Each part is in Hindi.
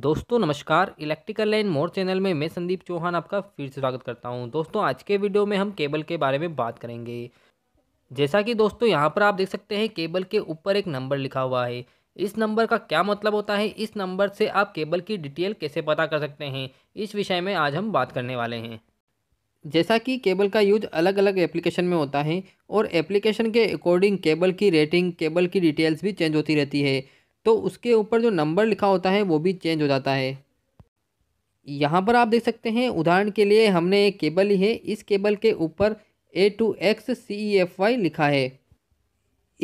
दोस्तों नमस्कार इलेक्ट्रिकल लाइन मोर चैनल में मैं संदीप चौहान आपका फिर से स्वागत करता हूं दोस्तों आज के वीडियो में हम केबल के बारे में बात करेंगे जैसा कि दोस्तों यहां पर आप देख सकते हैं केबल के ऊपर एक नंबर लिखा हुआ है इस नंबर का क्या मतलब होता है इस नंबर से आप केबल की डिटेल कैसे पता कर सकते हैं इस विषय में आज हम बात करने वाले हैं जैसा कि केबल का यूज अलग अलग एप्लीकेशन में होता है और एप्लीकेशन के अकॉर्डिंग केबल की रेटिंग केबल की डिटेल्स भी चेंज होती रहती है तो उसके ऊपर जो नंबर लिखा होता है वो भी चेंज हो जाता है यहाँ पर आप देख सकते हैं उदाहरण के लिए हमने एक केबल ली है इस केबल के ऊपर A two X C E F Y लिखा है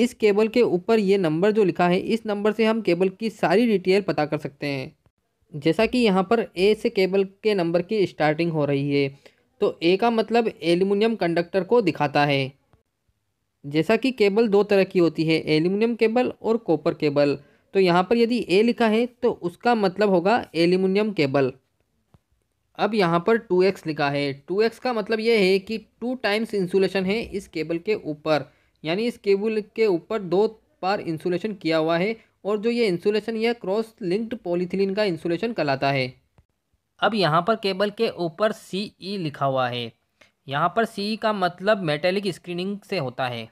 इस केबल के ऊपर ये नंबर जो लिखा है इस नंबर से हम केबल की सारी डिटेल पता कर सकते हैं जैसा कि यहाँ पर ए से केबल के नंबर की स्टार्टिंग हो रही है तो ए का मतलब एल्यूमिनियम कंडक्टर को दिखाता है जैसा कि केबल दो तरह की होती है एल्यूमिनियम केबल और कॉपर केबल तो यहाँ पर यदि ए लिखा है तो उसका मतलब होगा एल्यूमिनियम केबल अब यहाँ पर टू एक्स लिखा है टू एक्स का मतलब ये है कि टू टाइम्स इंसुलेशन है इस केबल के ऊपर यानी इस केबल के ऊपर दो बार इंसुलेशन किया हुआ है और जो ये इंसुलेशन यह क्रॉस लिंक्ड पॉलीथिलीन का इंसुलेशन कहलाता है अब यहाँ पर केबल के ऊपर सी ई e लिखा हुआ है यहाँ पर सी e का मतलब मेटेलिक स्क्रीनिंग से होता है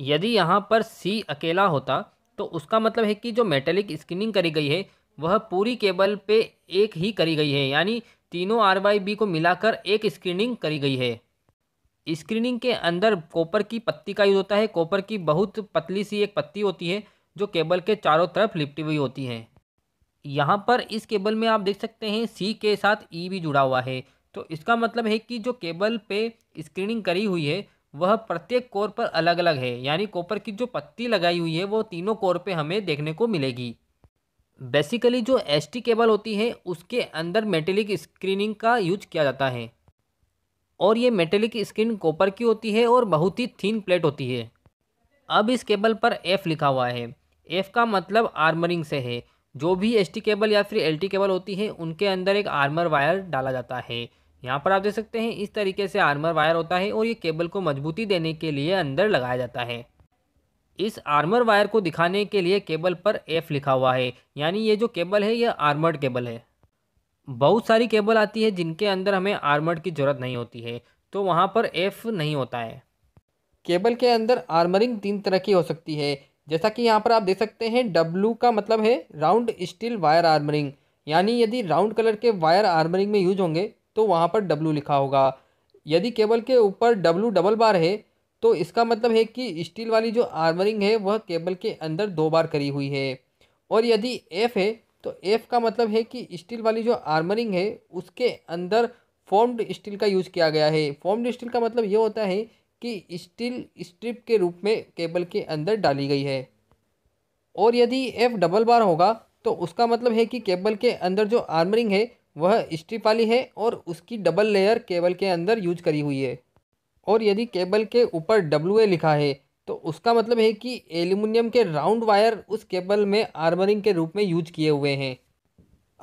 यदि यहाँ पर सी अकेला होता तो उसका मतलब है कि जो मेटेलिक स्किनिंग करी गई है वह पूरी केबल पे एक ही करी गई है यानी तीनों आर वाई बी को मिलाकर एक स्क्रीनिंग करी गई है स्क्रीनिंग के अंदर कॉपर की पत्ती का यूज़ होता है कॉपर की बहुत पतली सी एक पत्ती होती है जो केबल के चारों तरफ लिपटी हुई होती है यहाँ पर इस केबल में आप देख सकते हैं सी के साथ ई e भी जुड़ा हुआ है तो इसका मतलब है कि जो केबल पे स्क्रीनिंग करी हुई है वह प्रत्येक कोर पर अलग अलग है यानी कॉपर की जो पत्ती लगाई हुई है वो तीनों कोर पे हमें देखने को मिलेगी बेसिकली जो एस टी केबल होती है उसके अंदर मेटेलिक स्क्रीनिंग का यूज किया जाता है और ये मेटेलिक स्क्रीन कॉपर की होती है और बहुत ही थीन प्लेट होती है अब इस केबल पर एफ़ लिखा हुआ है एफ़ का मतलब आर्मरिंग से है जो भी एस टी केबल या फिर एल टी केबल होती है उनके अंदर एक आर्मर वायर डाला जाता है यहाँ पर आप देख सकते हैं इस तरीके से आर्मर वायर होता है और ये केबल को मजबूती देने के लिए अंदर लगाया जाता है इस आर्मर वायर को दिखाने के लिए केबल पर एफ लिखा हुआ है यानी ये जो केबल है यह आर्मर्ड केबल है बहुत सारी केबल आती है जिनके अंदर हमें आर्मर्ड की ज़रूरत नहीं होती है तो वहाँ पर एफ नहीं होता है केबल के अंदर आर्मरिंग तीन तरह की हो सकती है जैसा कि यहाँ पर आप देख सकते हैं डब्लू का मतलब है राउंड स्टील वायर आर्मरिंग यानी यदि राउंड कलर के वायर आर्मरिंग में यूज होंगे तो वहाँ पर डब्लू लिखा होगा यदि केबल के ऊपर डब्लू डबल बार है तो इसका मतलब है कि स्टील वाली जो आर्मरिंग है वह केबल के अंदर दो बार करी हुई है और यदि एफ़ है तो एफ़ का मतलब है कि स्टील वाली जो आर्मरिंग है उसके अंदर फॉर्म्ड स्टील का यूज़ किया गया है फॉर्म्ड स्टील का मतलब ये होता है कि स्टील स्ट्रिप के रूप में केबल के अंदर डाली गई है और यदि एफ़ डबल बार होगा तो उसका मतलब है कि केबल के अंदर जो आर्मरिंग है वह स्ट्रिप वाली है और उसकी डबल लेयर केबल के अंदर यूज करी हुई है और यदि केबल के ऊपर डब्ल्यू लिखा है तो उसका मतलब है कि एल्यूमिनियम के राउंड वायर उस केबल में आर्मरिंग के रूप में यूज किए हुए हैं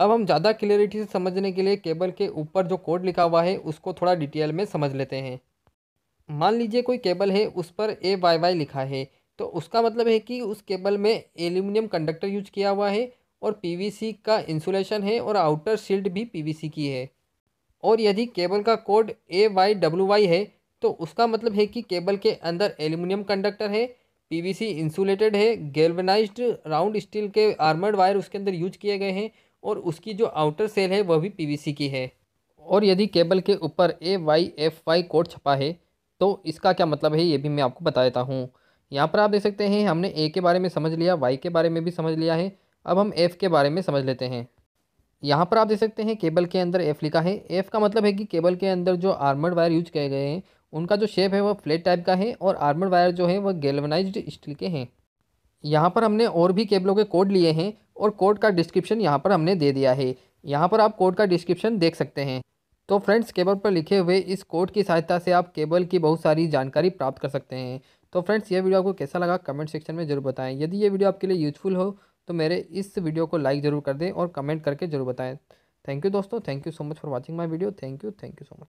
अब हम ज़्यादा क्लियरिटी से समझने के लिए केबल के ऊपर जो कोड लिखा हुआ है उसको थोड़ा डिटेल में समझ लेते हैं मान लीजिए कोई केबल है उस पर ए वाई वाई लिखा है तो उसका मतलब है कि उस केबल में एल्यूमिनियम कंडक्टर यूज किया हुआ है और पीवीसी का इंसुलेशन है और आउटर शील्ड भी पीवीसी की है और यदि केबल का code A Y W Y है तो उसका मतलब है कि केबल के अंदर एल्यूमिनियम कंडक्टर है पीवीसी इंसुलेटेड है गेलवनाइज राउंड स्टील के आर्मर्ड वायर उसके अंदर यूज किए गए हैं और उसकी जो आउटर सेल है वह भी पीवीसी की है और यदि केबल के ऊपर A Y F Y code छपा है तो इसका क्या मतलब है ये भी मैं आपको बता देता हूँ यहाँ पर आप देख सकते हैं हमने ए के बारे में समझ लिया वाई के बारे में भी समझ लिया है अब हम एफ़ के बारे में समझ लेते हैं यहाँ पर आप देख सकते हैं केबल के अंदर एफ़ लिखा है एफ़ का मतलब है कि केबल के अंदर जो आर्मर्ड वायर यूज किए गए हैं उनका जो शेप है वह फ्लेट टाइप का है और आर्मर्ड वायर जो है वह गेलवनाइज स्टील के हैं यहाँ पर हमने और भी केबलों के कोड लिए हैं और कोड का डिस्क्रिप्शन यहाँ पर हमने दे दिया है यहाँ पर आप कोड का डिस्क्रिप्शन देख सकते हैं तो फ्रेंड्स केबल पर लिखे हुए इस कोड की सहायता से आप केबल की बहुत सारी जानकारी प्राप्त कर सकते हैं तो फ्रेंड्स ये वीडियो आपको कैसा लगा कमेंट सेक्शन में जरूर बताएं यदि ये वीडियो आपके लिए यूजफुल हो तो मेरे इस वीडियो को लाइक ज़रूर कर दें और कमेंट करके ज़रूर बताएं थैंक यू दोस्तों thank you so much for watching my video thank you thank you so much